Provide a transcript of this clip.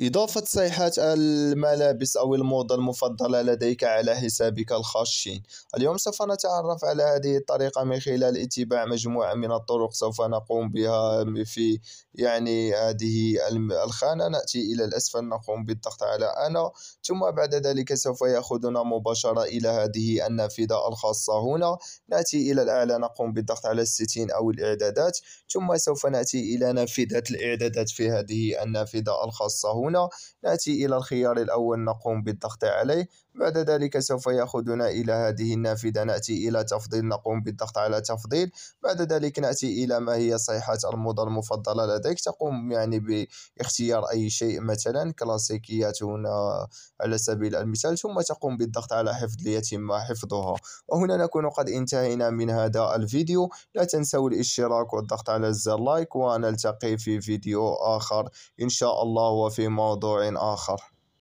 إضافة صيحات الملابس أو الموضة المفضلة لديك على حسابك الخاشين اليوم سوف نتعرف على هذه الطريقة من خلال اتباع مجموعة من الطرق سوف نقوم بها في يعني هذه الخانة نأتي إلى الأسفل نقوم بالضغط على أنا ثم بعد ذلك سوف يأخذنا مباشرة إلى هذه النافذة الخاصة هنا نأتي إلى الأعلى نقوم بالضغط على الستين أو الإعدادات ثم سوف نأتي إلى نافذة الإعدادات في هذه النافذة الخاصة هنا نأتي إلى الخيار الأول نقوم بالضغط عليه بعد ذلك سوف يأخذنا إلى هذه النافذة نأتي إلى تفضيل نقوم بالضغط على تفضيل بعد ذلك نأتي إلى ما هي صيحة الموضة المفضلة لديك تقوم يعني باختيار أي شيء مثلا كلاسيكيات هنا على سبيل المثال ثم تقوم بالضغط على حفظ ليتم حفظها وهنا نكون قد انتهينا من هذا الفيديو لا تنسوا الاشتراك والضغط على الزر لايك ونلتقي في فيديو آخر إن شاء الله وفي في موضوع آخر